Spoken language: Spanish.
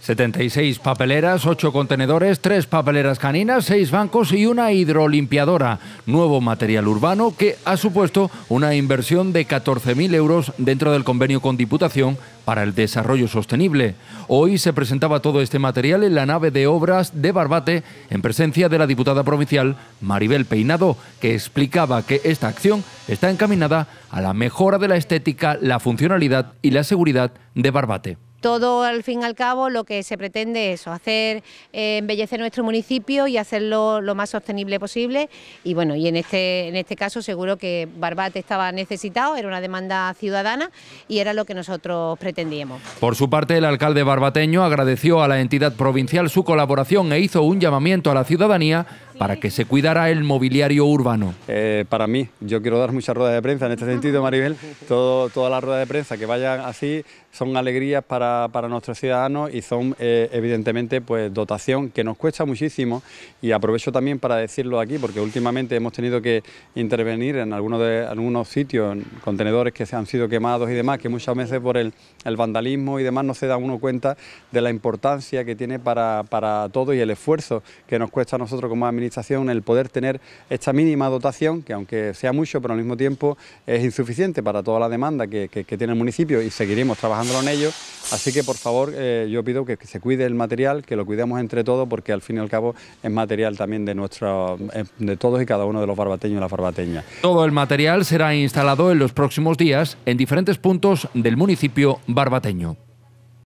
76 papeleras, 8 contenedores, 3 papeleras caninas, 6 bancos y una hidrolimpiadora. Nuevo material urbano que ha supuesto una inversión de 14.000 euros dentro del convenio con Diputación para el desarrollo sostenible. Hoy se presentaba todo este material en la nave de obras de Barbate en presencia de la diputada provincial Maribel Peinado, que explicaba que esta acción está encaminada a la mejora de la estética, la funcionalidad y la seguridad de Barbate. Todo, al fin y al cabo, lo que se pretende es hacer eh, embellecer nuestro municipio y hacerlo lo más sostenible posible. Y bueno, y en este, en este caso seguro que Barbate estaba necesitado, era una demanda ciudadana y era lo que nosotros pretendíamos. Por su parte, el alcalde barbateño agradeció a la entidad provincial su colaboración e hizo un llamamiento a la ciudadanía para que se cuidara el mobiliario urbano. Eh, para mí, yo quiero dar muchas ruedas de prensa en este sentido, Maribel. Todo, todas las ruedas de prensa que vayan así son alegrías para, nuestros ciudadanos y son eh, evidentemente pues dotación que nos cuesta muchísimo y aprovecho también para decirlo aquí porque últimamente hemos tenido que intervenir en algunos de algunos sitios, contenedores que se han sido quemados y demás, que muchas veces por el, vandalismo y demás no se da uno cuenta de la importancia que tiene para, para todo y el esfuerzo que nos cuesta a nosotros como administración el poder tener esta mínima dotación, que aunque sea mucho, pero al mismo tiempo es insuficiente para toda la demanda que, tiene el municipio y seguiremos trabajando en ello. Así que, por favor, eh, yo pido que, se cuide el material, que lo cuidemos entre todos, porque al fin y al cabo es material también de, nuestra, eh, de todos y cada uno de los barbateños y las barbateñas. Todo el material será instalado en los próximos días en diferentes puntos del municipio barbateño.